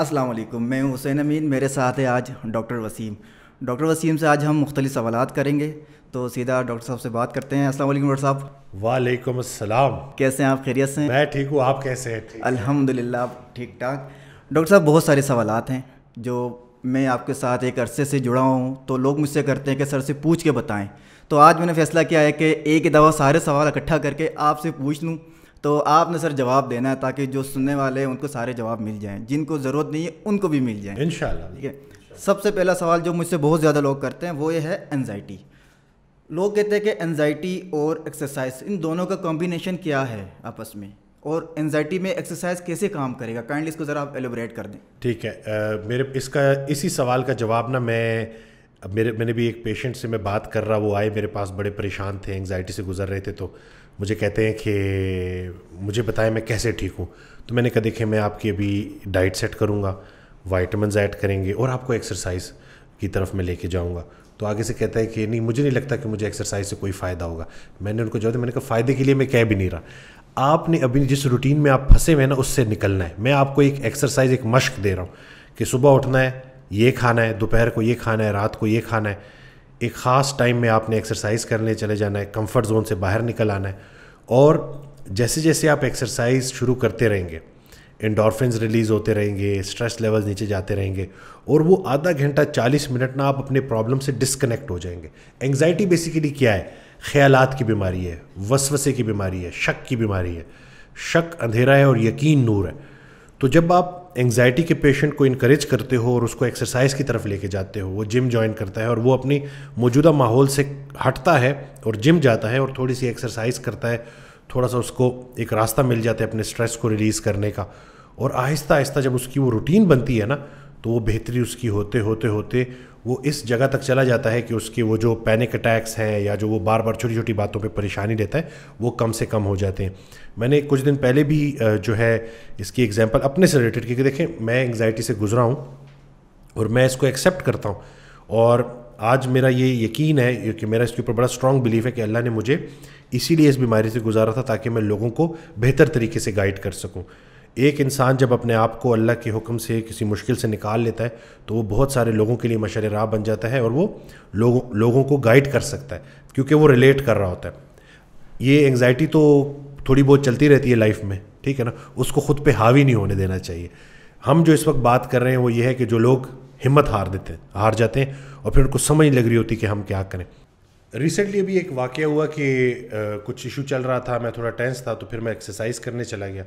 अस्सलाम वालेकुम मैं हुसैन अमीन मेरे साथ है आज डॉक्टर वसीम डॉक्टर वसीम से आज हम मुख्तलि सवाल करेंगे तो सीधा डॉक्टर साहब से बात करते हैं अस्सलाम वालेकुम डॉक्टर साहब वालेकुम अस्सलाम कैसे हैं आप खैरियत से मैं ठीक हूँ आप कैसे हैं अल्हम्दुलिल्लाह आप ठीक ठाक डॉक्टर साहब बहुत सारे सवाल हैं जो मैं आपके साथ एक अरसे से जुड़ा हूँ तो लोग मुझसे करते हैं कि सर से पूछ के बताएं तो आज मैंने फैसला किया है कि एक दफ़ा सारे सवाल इकट्ठा करके आपसे पूछ लूँ तो आपने सर जवाब देना है ताकि जो सुनने वाले हैं उनको सारे जवाब मिल जाएँ जिनको ज़रूरत नहीं है उनको भी मिल जाए इन ठीक है सबसे पहला सवाल जो मुझसे बहुत ज़्यादा लोग करते हैं वो ये है एनजाइटी लोग कहते हैं कि एनजाइटी और एक्सरसाइज इन दोनों का कॉम्बिनेशन क्या है आपस में और एनजाइटी में एक्सरसाइज कैसे काम करेगा काइंडली इसको ज़रा आप एलोबरेट कर दें ठीक है आ, मेरे इसका इसी सवाल का जवाब ना मैं अब मेरे मैंने भी एक पेशेंट से मैं बात कर रहा वो आए मेरे पास बड़े परेशान थे एंगजाइटी से गुजर रहे थे तो मुझे कहते हैं कि मुझे बताएं मैं कैसे ठीक हूँ तो मैंने कहा देखिए मैं आपकी अभी डाइट सेट करूँगा वाइटमिन ऐड करेंगे और आपको एक्सरसाइज की तरफ मैं लेके जाऊँगा तो आगे से कहता है कि नहीं मुझे नहीं लगता कि मुझे एक्सरसाइज से कोई फ़ायदा होगा मैंने उनको जवाब दिया मैंने कहा फ़ायदे के लिए मैं कह भी नहीं रहा आपने अभी जिस रूटीन में आप फंसे हुए हैं ना उससे निकलना है मैं आपको एक एक्सरसाइज एक मश्क दे रहा हूँ कि सुबह उठना है ये खाना है दोपहर को ये खाना है रात को ये खाना है एक ख़ास टाइम में आपने एक्सरसाइज करने चले जाना है कंफर्ट जोन से बाहर निकल आना है और जैसे जैसे आप एक्सरसाइज शुरू करते रहेंगे इंडोरफिन रिलीज़ होते रहेंगे स्ट्रेस लेवल नीचे जाते रहेंगे और वो आधा घंटा चालीस मिनट ना आप अपने प्रॉब्लम से डिसकनेक्ट हो जाएंगे एंग्जाइटी बेसिकली क्या है ख्यालात की बीमारी है वसवसे की बीमारी है शक की बीमारी है शक अंधेरा है और यकीन नूर है तो जब आप एंगज़ाइटी के पेशेंट को इनक्रेज करते हो और उसको एक्सरसाइज की तरफ लेके जाते हो वो जिम ज्वाइन करता है और वो अपनी मौजूदा माहौल से हटता है और जिम जाता है और थोड़ी सी एक्सरसाइज करता है थोड़ा सा उसको एक रास्ता मिल जाता है अपने स्ट्रेस को रिलीज़ करने का और आहिस्ता आहिस्ता जब उसकी वो रूटीन बनती है ना तो वो बेहतरी उसकी होते होते होते वो इस जगह तक चला जाता है कि उसके वो जो पैनिक अटैक्स हैं या जो वो बार बार छोटी छोटी बातों पे परेशानी रहता है वो कम से कम हो जाते हैं मैंने कुछ दिन पहले भी जो है इसकी एग्जांपल अपने से रिलेटेड क्योंकि देखें मैं एंगजाइटी से गुजरा हूँ और मैं इसको एक्सेप्ट करता हूँ और आज मेरा ये यकीन है क्योंकि मेरा इसके ऊपर बड़ा स्ट्रॉन्ग बिलीफ है कि अल्लाह ने मुझे इसीलिए इस बीमारी से गुजारा था ताकि मैं लोगों को बेहतर तरीके से गाइड कर सकूँ एक इंसान जब अपने आप को अल्लाह के हुक्म से किसी मुश्किल से निकाल लेता है तो वो बहुत सारे लोगों के लिए मशर राह बन जाता है और वो लोगों लोगों को गाइड कर सकता है क्योंकि वो रिलेट कर रहा होता है ये एंग्जाइटी तो थोड़ी बहुत चलती रहती है लाइफ में ठीक है ना उसको ख़ुद पे हावी नहीं होने देना चाहिए हम जो इस वक्त बात कर रहे हैं वो ये है कि जो लोग हिम्मत हार देते हैं हार जाते हैं और फिर उनको समझ लग रही होती कि हम क्या करें रिसेंटली अभी एक वाक़ हुआ कि आ, कुछ इशू चल रहा था मैं थोड़ा टेंस था तो फिर मैं एक्सरसाइज करने चला गया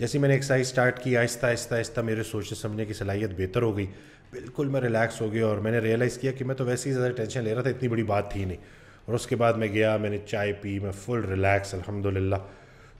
जैसे मैंने एक्सरसाइज स्टार्ट की आहिस्ता आहिस्ता आहिस्ता मेरे सोचने समझने की सलाहियत बेहतर हो गई बिल्कुल मैं रिलैक्स हो गया और मैंने रियलाइज़ किया कि मैं तो वैसे ही ज़्यादा टेंशन ले रहा था इतनी बड़ी बात थी नहीं और उसके बाद मैं गया मैंने चाय पी मैं फुल रिलैक्स अलहमदिल्ला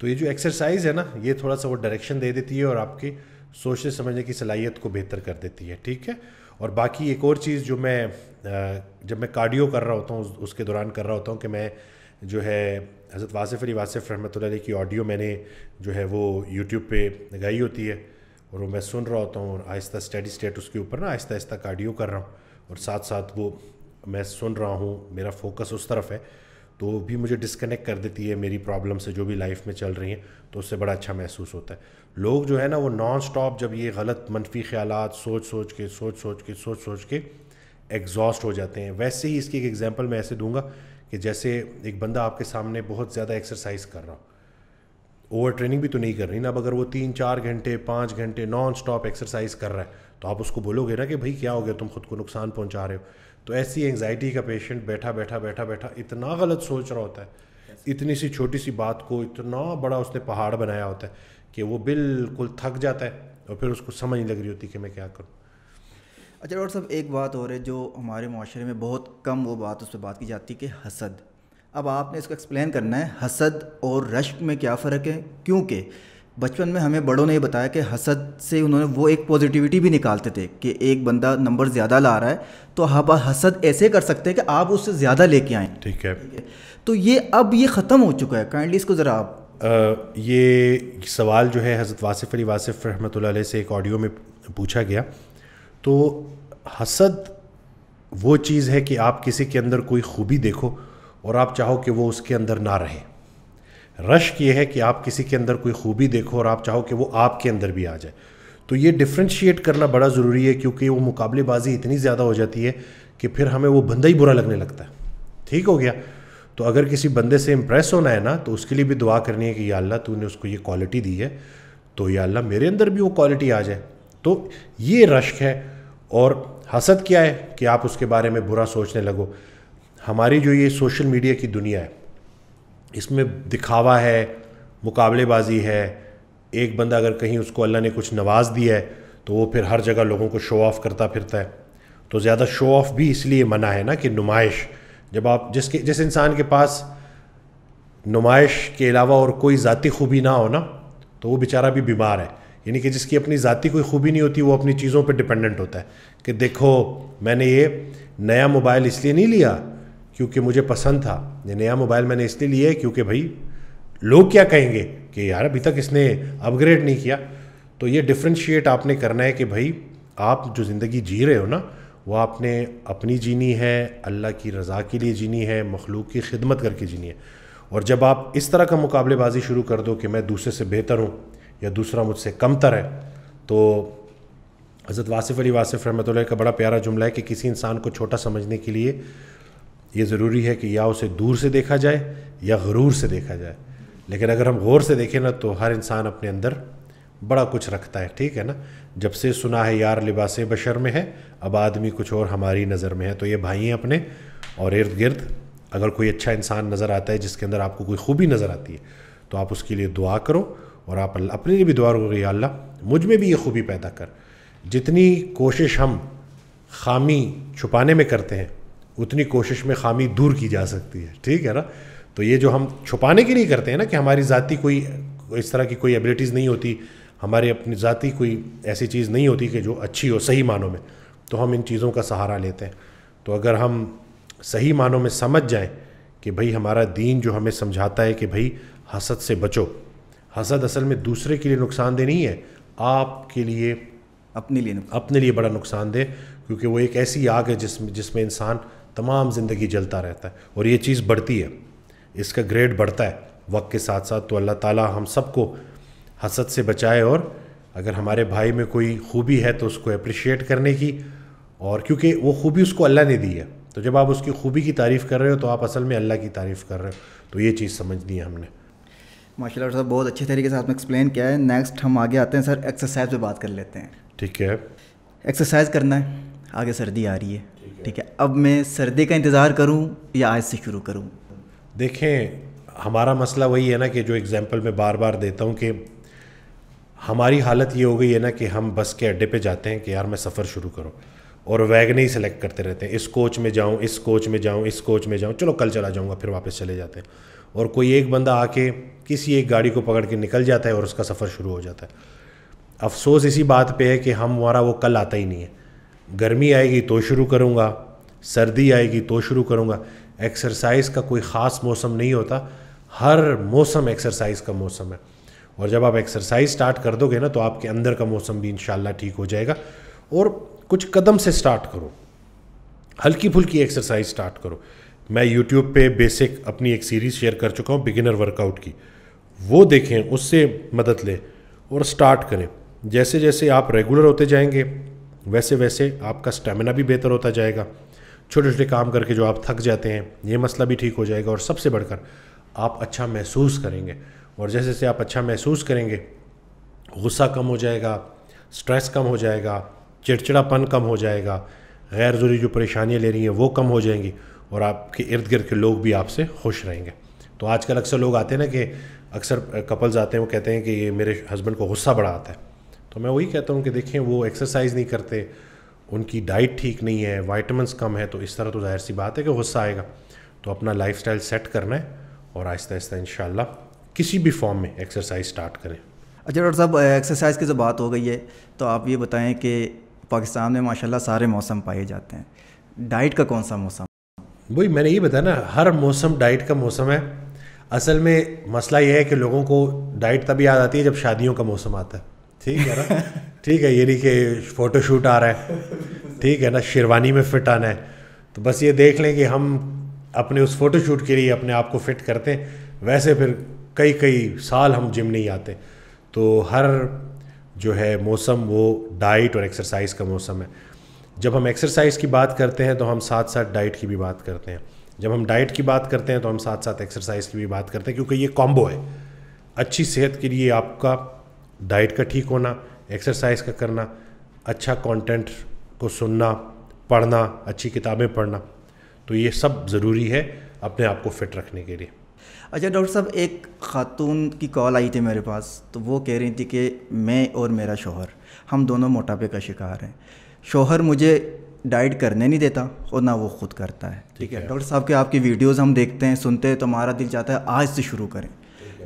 तो ये जो एक्सरसाइज है ना ये थोड़ा सा वो डायरेक्शन दे देती है और आपकी सोचने समझने की सलाहियत को बेहतर कर देती है ठीक है और बाकी एक और चीज़ जो मैं जब मैं कार्डियो कर रहा होता हूँ उसके दौरान कर रहा होता हूँ कि मैं जो है हज़रत वासिफ अली वासिफ रहमत की ऑडियो मैंने जो है वो यूट्यूब पे गई होती है और वो मैं सुन रहा होता हूँ और आहिस्ता स्टडी स्टेट उसके ऊपर ना आहिस्ता आहिस्ता कार्डियो कर रहा हूँ और साथ साथ वो मैं सुन रहा हूँ मेरा फोकस उस तरफ है तो वो भी मुझे डिस्कनेक्ट कर देती है मेरी प्रॉब्लम से जो भी लाइफ में चल रही हैं तो उससे बड़ा अच्छा महसूस होता है लोग जो है ना वो नॉन स्टॉप जब ये गलत मनफी ख्याल सोच सोच के सोच सोच के सोच सोच के एग्जॉस्ट हो जाते हैं वैसे ही इसकी एक एग्ज़ाम्पल मैं ऐसे दूंगा कि जैसे एक बंदा आपके सामने बहुत ज़्यादा एक्सरसाइज कर रहा ओवर ट्रेनिंग भी तो नहीं कर रही ना अब अगर वो तीन चार घंटे पाँच घंटे नॉन स्टॉप एक्सरसाइज कर रहा है तो आप उसको बोलोगे ना कि भाई क्या हो गया तुम खुद को नुकसान पहुंचा रहे हो तो ऐसी एंगजाइटी का पेशेंट बैठा बैठा बैठा बैठा इतना गलत सोच रहा होता है इतनी सी छोटी सी बात को इतना बड़ा उसने पहाड़ बनाया होता है कि वो बिल्कुल थक जाता है और फिर उसको समझ नहीं लग रही होती कि मैं क्या करूँ अच्छा डॉक्टर साहब एक बात और है जो हमारे माशरे में बहुत कम वो बात उस पर बात की जाती है कि हसद अब आपने इसको एक्सप्लेन करना है हसद और रश्क में क्या फ़र्क है क्योंकि बचपन में हमें बड़ों ने ये बताया कि हसद से उन्होंने वो एक पॉजिटिविटी भी निकालते थे कि एक बंदा नंबर ज़्यादा ला रहा है तो आप हसद ऐसे कर सकते हैं कि आप उससे ज़्यादा लेके आएँ ठीक है तो ये अब ये ख़त्म हो चुका है काइंडली इसको ज़रा आप आ, ये सवाल जो है हज़रत वासिफ़ अली वासिफ़ रहमत से एक ऑडियो में पूछा गया तो हसद वो चीज़ है कि आप किसी के अंदर कोई खूबी देखो और आप चाहो कि वो उसके अंदर ना रहे रश्क ये है कि आप किसी के अंदर कोई खूबी देखो और आप चाहो कि वो आपके अंदर भी आ जाए तो ये डिफ्रेंशिएट करना बड़ा ज़रूरी है क्योंकि वो मुकाबलेबाजी इतनी ज़्यादा हो जाती है कि फिर हमें वो बंदा ही बुरा लगने लगता है ठीक हो गया तो अगर किसी बंदे से इम्प्रेस होना है ना तो उसके लिए भी दुआ करनी है कि या अल्लाह तूने उसको ये क्वालिटी दी है तो या अल्लाह मेरे अंदर भी वो क्वालिटी आ जाए तो ये रश्क है और हसद क्या है कि आप उसके बारे में बुरा सोचने लगो हमारी जो ये सोशल मीडिया की दुनिया है इसमें दिखावा है मुकाबलेबाजी है एक बंदा अगर कहीं उसको अल्लाह ने कुछ नवाज दिया है तो वो फिर हर जगह लोगों को शो ऑफ करता फिरता है तो ज़्यादा शो ऑफ भी इसलिए मना है ना कि नुमाइश जब आप जिसके जिस इंसान के पास नुमाइश के अलावा और कोई ज़ाती खूबी ना हो ना तो वो बेचारा भी बीमार है यानी कि जिसकी अपनी ज़ाती कोई खूबी नहीं होती वो अपनी चीज़ों पर डिपेंडेंट होता है कि देखो मैंने ये नया मोबाइल इसलिए नहीं लिया क्योंकि मुझे पसंद था ये नया मोबाइल मैंने इसलिए लिया है क्योंकि भाई लोग क्या कहेंगे कि यार अभी तक इसने अपग्रेड नहीं किया तो ये डिफ्रेंशिएट आपने करना है कि भाई आप जो ज़िंदगी जी रहे हो ना वो आपने अपनी जीनी है अल्लाह की रज़ा के लिए जीनी है मखलूक की खिदमत करके जीनी है और जब आप इस तरह का मुकाबलेबाजी शुरू कर दो कि मैं दूसरे से बेहतर हूँ या दूसरा मुझसे कमतर है तो हज़रत वासिफ़ अली वासिफ़ रहमत का बड़ा प्यारा जुमला है कि किसी इंसान को छोटा समझने के लिए ये ज़रूरी है कि या उसे दूर से देखा जाए या गरूर से देखा जाए लेकिन अगर हम गौर से देखें ना तो हर इंसान अपने अंदर बड़ा कुछ रखता है ठीक है ना जब से सुना है यार लिबास बशर में है अब आदमी कुछ और हमारी नज़र में है तो ये भाई हैं अपने और इर्द गिर्द अगर कोई अच्छा इंसान नज़र आता है जिसके अंदर आपको कोई खूबी नज़र आती है तो आप उसके लिए दुआ करो और आप अपने लिए भी दुआ करोगे अल्लाह मुझ में भी ये खूबी पैदा कर जितनी कोशिश हम खामी छुपाने में करते हैं उतनी कोशिश में खामी दूर की जा सकती है ठीक है ना तो ये जो हम छुपाने के लिए करते हैं ना कि हमारी ज़ाती कोई इस तरह की कोई एबिलिटीज़ नहीं होती हमारे अपनी ज़ाती कोई ऐसी चीज़ नहीं होती कि जो अच्छी हो सही मानों में तो हम इन चीज़ों का सहारा लेते हैं तो अगर हम सही मानों में समझ जाएं कि भाई हमारा दीन जो हमें समझाता है कि भाई हसद से बचो हसद असल में दूसरे के लिए नुकसानदेह नहीं है आपके लिए अपने लिए अपने लिए बड़ा दे क्योंकि वो एक ऐसी आग है जिसमें जिसमें इंसान तमाम ज़िंदगी जलता रहता है और ये चीज़ बढ़ती है इसका ग्रेड बढ़ता है वक्त के साथ साथ तो अल्लाह ताला हम सबको हसद से बचाए और अगर हमारे भाई में कोई खूबी है तो उसको अप्रिशिएट करने की और क्योंकि वो खूबी उसको अल्लाह ने दी है तो जब आप उसकी खूबी की तारीफ़ कर रहे हो तो आप असल में अल्लाह की तारीफ़ कर रहे हो तो ये चीज़ समझनी है हमने माशा सर बहुत अच्छे तरीके से आपने एक्सप्लेन किया है नेक्स्ट हम आगे आते हैं सर एक्सरसाइज पे बात कर लेते हैं ठीक है एक्सरसाइज करना है आगे सर्दी आ रही है ठीक है अब मैं सर्दी का इंतज़ार करूँ या आज से शुरू करूँ देखें हमारा मसला वही है ना कि जो एग्ज़ाम्पल मैं बार बार देता हूँ कि हमारी हालत ये हो गई है ना कि हम बस के अड्डे पे जाते हैं कि यार मैं सफ़र शुरू करूँ और वैगन ही सिलेक्ट करते रहते हैं इस कोच में जाऊँ इस कोच में जाऊँ इस कोच में जाऊँ चलो कल चला जाऊँगा फिर वापस चले जाते हैं और कोई एक बंदा आके किसी एक गाड़ी को पकड़ के निकल जाता है और उसका सफ़र शुरू हो जाता है अफसोस इसी बात पे है कि हम हमारा वो कल आता ही नहीं है गर्मी आएगी तो शुरू करूँगा सर्दी आएगी तो शुरू करूँगा एक्सरसाइज का कोई ख़ास मौसम नहीं होता हर मौसम एक्सरसाइज का मौसम है और जब आप एक्सरसाइज स्टार्ट कर दोगे ना तो आपके अंदर का मौसम भी इन ठीक हो जाएगा और कुछ कदम से स्टार्ट करो हल्की फुल्की एक्सरसाइज स्टार्ट करो मैं यूट्यूब पे बेसिक अपनी एक सीरीज़ शेयर कर चुका हूँ बिगिनर वर्कआउट की वो देखें उससे मदद लें और स्टार्ट करें जैसे जैसे आप रेगुलर होते जाएंगे वैसे वैसे आपका स्टेमिना भी बेहतर होता जाएगा छोटे छोटे काम करके जो आप थक जाते हैं ये मसला भी ठीक हो जाएगा और सबसे बढ़कर आप अच्छा महसूस करेंगे और जैसे जैसे आप अच्छा महसूस करेंगे गुस्सा कम हो जाएगा स्ट्रेस कम हो जाएगा चिड़चिड़ापन कम हो जाएगा गैर ज़रूरी जो परेशानियाँ ले रही हैं वो कम हो जाएंगी और आपके इर्द गिर्द के लोग भी आपसे खुश रहेंगे तो आजकल अक्सर लोग आते हैं ना कि अक्सर कपल्स आते हैं वो कहते हैं कि ये मेरे हस्बैंड को गुस्सा बड़ा आता है तो मैं वही कहता हूँ कि देखें वो एक्सरसाइज नहीं करते उनकी डाइट ठीक नहीं है वाइटमिनस कम है तो इस तरह तो जाहिर सी बात है कि गुस्सा आएगा तो अपना लाइफ सेट करना है और आहिस्ता आहिस्ता इन किसी भी फॉर्म में एक्सरसाइज स्टार्ट करें अच्छा डॉक्टर साहब एक्सरसाइज की जो बात हो गई है तो आप ये बताएं कि पाकिस्तान में माशाल्लाह सारे मौसम पाए जाते हैं डाइट का कौन सा मौसम वही मैंने ये बताया ना हर मौसम डाइट का मौसम है असल में मसला यह है कि लोगों को डाइट तभी याद आती है जब शादियों का मौसम आता है ठीक है ना ठीक है ये नहीं कि फ़ोटोशूट आ रहा है ठीक है ना शेरवानी में फिट आना है तो बस ये देख लें कि हम अपने उस फ़ोटोशूट के लिए अपने आप को फिट करते हैं वैसे फिर कई कई साल हम जिम नहीं आते तो हर जो है मौसम वो डाइट और एक्सरसाइज का मौसम है जब हम एक्सरसाइज की बात करते हैं तो हम साथ साथ डाइट की भी बात करते हैं जब हम डाइट की बात करते हैं तो हम साथ साथ एक्सरसाइज की भी बात करते हैं क्योंकि ये कॉम्बो है अच्छी सेहत के लिए आपका डाइट का ठीक होना एक्सरसाइज का करना अच्छा कंटेंट को सुनना पढ़ना अच्छी किताबें पढ़ना तो ये सब ज़रूरी है अपने आप को फिट रखने के लिए अच्छा डॉक्टर साहब एक खातून की कॉल आई थी मेरे पास तो वो कह रही थी कि मैं और मेरा शोहर हम दोनों मोटापे का शिकार हैं शोहर मुझे डाइट करने नहीं देता और ना वो खुद करता है ठीक है डॉक्टर साहब के आपकी वीडियोस हम देखते हैं सुनते हैं तो हमारा दिल चाहता है आज से शुरू करें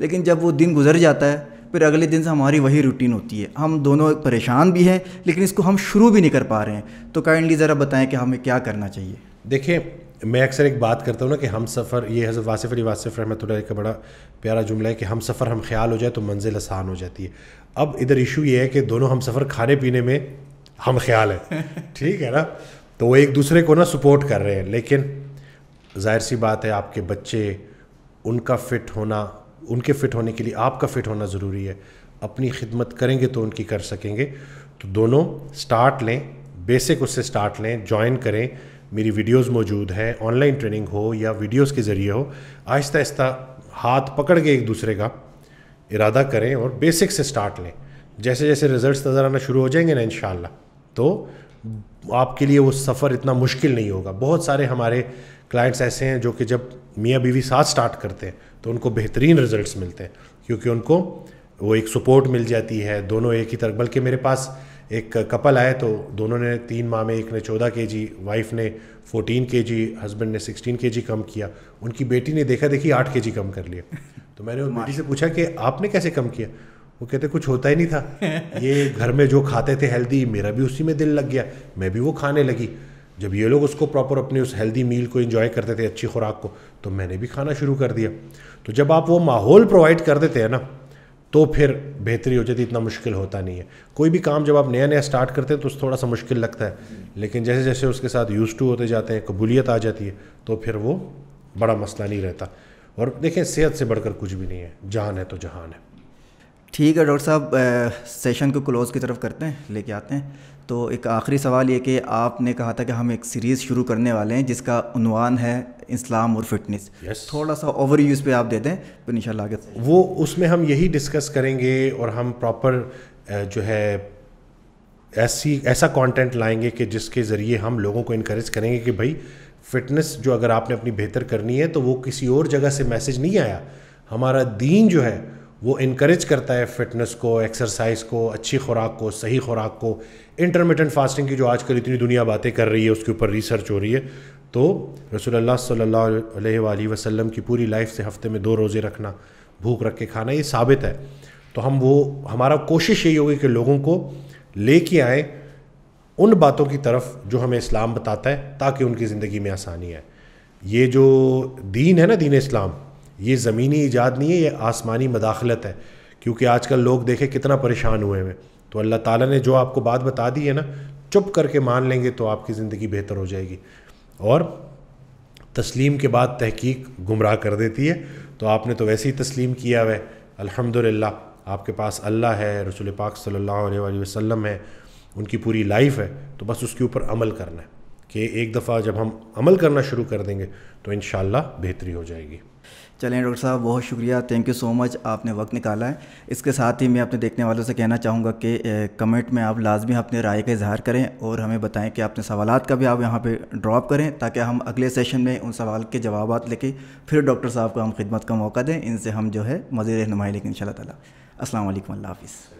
लेकिन जब वो दिन गुजर जाता है फिर अगले दिन से हमारी वही रूटीन होती है हम दोनों परेशान भी हैं लेकिन इसको हम शुरू भी नहीं कर पा रहे हैं तो काइंडली ज़रा बताएं कि हमें क्या करना चाहिए देखें मैं अक्सर एक बात करता हूँ ना कि हम सफ़र ये हज़रत वासिफ अली वासिफ रहमत का बड़ा प्यारा जुमला है कि हम सफ़र हम ख्याल हो जाए तो मंजिल आसान हो जाती है अब इधर इशू ये है कि दोनों हम सफ़र खाने पीने में हम ख्याल है ठीक है ना तो वो एक दूसरे को ना सपोर्ट कर रहे हैं लेकिन जाहिर सी बात है आपके बच्चे उनका फिट होना उनके फिट होने के लिए आपका फिट होना ज़रूरी है अपनी खिदमत करेंगे तो उनकी कर सकेंगे तो दोनों स्टार्ट लें बेसिक उससे स्टार्ट लें ज्वाइन करें मेरी वीडियोस मौजूद हैं ऑनलाइन ट्रेनिंग हो या वीडियोस के ज़रिए हो आहिस्ता आहिस्ता हाथ पकड़ के एक दूसरे का इरादा करें और बेसिक से स्टार्ट लें जैसे जैसे रिजल्ट्स नज़र आना शुरू हो जाएंगे ना इन तो आपके लिए वो सफ़र इतना मुश्किल नहीं होगा बहुत सारे हमारे क्लाइंट्स ऐसे हैं जो कि जब मियाँ बीवी साथ स्टार्ट करते हैं तो उनको बेहतरीन रिजल्ट्स मिलते हैं क्योंकि उनको वो एक सपोर्ट मिल जाती है दोनों एक ही तरफ बल्कि मेरे पास एक कपल आए तो दोनों ने तीन माह में एक ने चौदह के जी वाइफ ने फोटीन के जी हस्बैंड ने सिक्सटीन के जी कम किया उनकी बेटी ने देखा देखी आठ के जी कम कर लिया तो मैंने उस बेटी से पूछा कि आपने कैसे कम किया वो कहते कुछ होता ही नहीं था ये घर में जो खाते थे हेल्दी मेरा भी उसी में दिल लग गया मैं भी वो खाने लगी जब ये लोग उसको प्रॉपर अपने उस हेल्दी मील को इन्जॉय करते थे अच्छी खुराक को तो मैंने भी खाना शुरू कर दिया तो जब आप वो माहौल प्रोवाइड कर देते हैं ना तो फिर बेहतरी हो जाती इतना मुश्किल होता नहीं है कोई भी काम जब आप नया नया स्टार्ट करते हैं तो थोड़ा सा मुश्किल लगता है लेकिन जैसे जैसे उसके साथ यूज़ टू होते जाते हैं कबूलियत आ जाती है तो फिर वो बड़ा मसला नहीं रहता और देखें सेहत से बढ़कर कुछ भी नहीं है जान है तो जहान है ठीक है डॉक्टर साहब सेशन को क्लोज़ की तरफ करते हैं लेके आते हैं तो एक आखिरी सवाल ये कि आपने कहा था कि हम एक सीरीज़ शुरू करने वाले हैं जिसका उनवान है इस्लाम और फिटनेस yes. थोड़ा सा ओवर यूज़ पर आप दे दें तो इन आगे वो उसमें हम यही डिस्कस करेंगे और हम प्रॉपर जो है ऐसी ऐसा कंटेंट लाएंगे कि जिसके ज़रिए हम लोगों को इनक्रेज करेंगे कि भाई फिटनेस जो अगर आपने अपनी बेहतर करनी है तो वो किसी और जगह से मैसेज नहीं आया हमारा दीन जो है वो इनक्रेज करता है फिटनेस को एक्सरसाइज को अच्छी खुराक को सही खुराक को इंटरमीडियंट फास्टिंग की जो आजकल इतनी दुनिया बातें कर रही है उसके ऊपर रिसर्च हो रही है तो रसोल्ला सल्ला वसलम की पूरी लाइफ से हफ्ते में दो रोज़े रखना भूख रख के खाना ये साबित है तो हम वो हमारा कोशिश यही होगी कि लोगों को ले के आएँ उन बातों की तरफ जो हमें इस्लाम बताता है ताकि उनकी ज़िंदगी में आसानी आए ये जो दीन है ना दीन इस्लाम ये ज़मीनी ईजाद नहीं है ये आसमानी मदाखलत है क्योंकि आजकल लोग देखे कितना परेशान हुए हैं तो अल्लाह ताला ने जो आपको बात बता दी है ना चुप करके मान लेंगे तो आपकी ज़िंदगी बेहतर हो जाएगी और तस्लीम के बाद तहकीक गुमराह कर देती है तो आपने तो वैसे ही तस्लीम किया हुआ है अल्हम्दुलिल्लाह आपके पास अल्लाह है रसुल पाक सल्लल्लाहु अलैहि वसल्लम है उनकी पूरी लाइफ है तो बस उसके ऊपर अमल करना है कि एक दफ़ा जब हम अमल करना शुरू कर देंगे तो इन बेहतरी हो जाएगी चलें डॉक्टर साहब बहुत शुक्रिया थैंक यू सो मच आपने वक्त निकाला है इसके साथ ही मैं अपने देखने वालों से कहना चाहूँगा कि कमेंट में आप लाजमी अपने राय का इजहार करें और हमें बताएं कि आपने सवाल का भी आप यहाँ पे ड्रॉप करें ताकि हम अगले सेशन में उन सवाल के जवाब लेके फिर डॉक्टर साहब को हम खिदमत का मौका दें इनसे हम जो है मज़े रहनमाई लेकिन इन शाला तला असल हाफ़